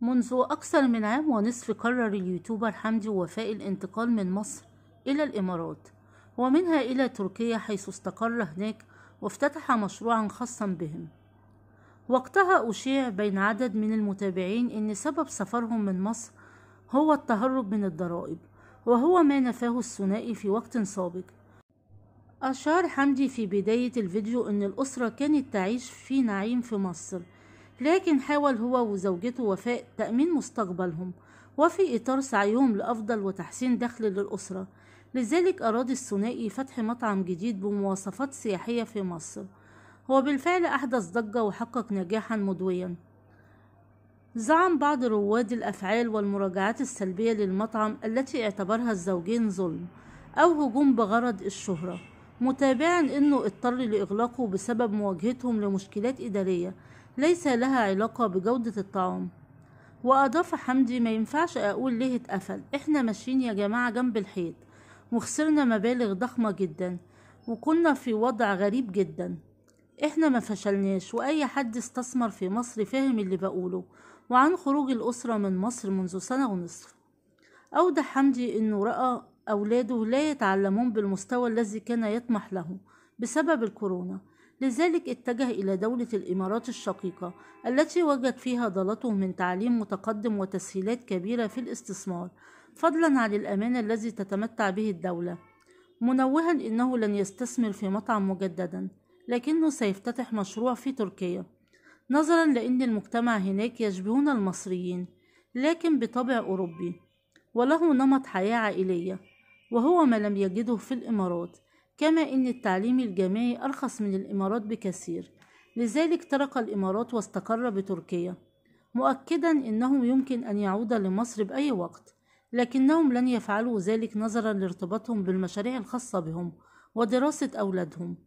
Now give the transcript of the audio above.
منذ أكثر من عام ونصف قرر اليوتيوبر حمدي ووفاء الانتقال من مصر إلى الإمارات ومنها إلى تركيا حيث استقر هناك وافتتح مشروعا خاصا بهم وقتها أشيع بين عدد من المتابعين أن سبب سفرهم من مصر هو التهرب من الضرائب وهو ما نفاه الثنائي في وقت سابق أشار حمدي في بداية الفيديو أن الأسرة كانت تعيش في نعيم في مصر لكن حاول هو وزوجته وفاء تأمين مستقبلهم وفي إطار سعيهم لأفضل وتحسين دخل للأسرة لذلك أراد الثنائي فتح مطعم جديد بمواصفات سياحية في مصر هو بالفعل أحدث ضجة وحقق نجاحا مضويا زعم بعض رواد الأفعال والمراجعات السلبية للمطعم التي اعتبرها الزوجين ظلم أو هجوم بغرض الشهرة متابعا أنه اضطر لإغلاقه بسبب مواجهتهم لمشكلات إدارية ليس لها علاقة بجودة الطعام وأضاف حمدي ما ينفعش أقول ليه اتقفل إحنا ماشيين يا جماعة جنب الحيط وخسرنا مبالغ ضخمة جدا وكنا في وضع غريب جدا إحنا ما فشلناش وأي حد استثمر في مصر فاهم اللي بقوله وعن خروج الأسرة من مصر منذ سنة ونصف أوضح حمدي أنه رأى أولاده لا يتعلمون بالمستوى الذي كان يطمح له بسبب الكورونا لذلك اتجه إلى دولة الإمارات الشقيقة التي وجد فيها ضالته من تعليم متقدم وتسهيلات كبيرة في الاستثمار فضلا عن الأمان الذي تتمتع به الدولة منوها إنه لن يستثمر في مطعم مجددا لكنه سيفتتح مشروع في تركيا نظرا لأن المجتمع هناك يشبهون المصريين لكن بطبع أوروبي وله نمط حياة عائلية وهو ما لم يجده في الإمارات كما أن التعليم الجامعي أرخص من الإمارات بكثير لذلك ترك الإمارات واستقر بتركيا مؤكدا أنه يمكن أن يعود لمصر بأي وقت لكنهم لن يفعلوا ذلك نظرا لارتباطهم بالمشاريع الخاصة بهم ودراسة أولادهم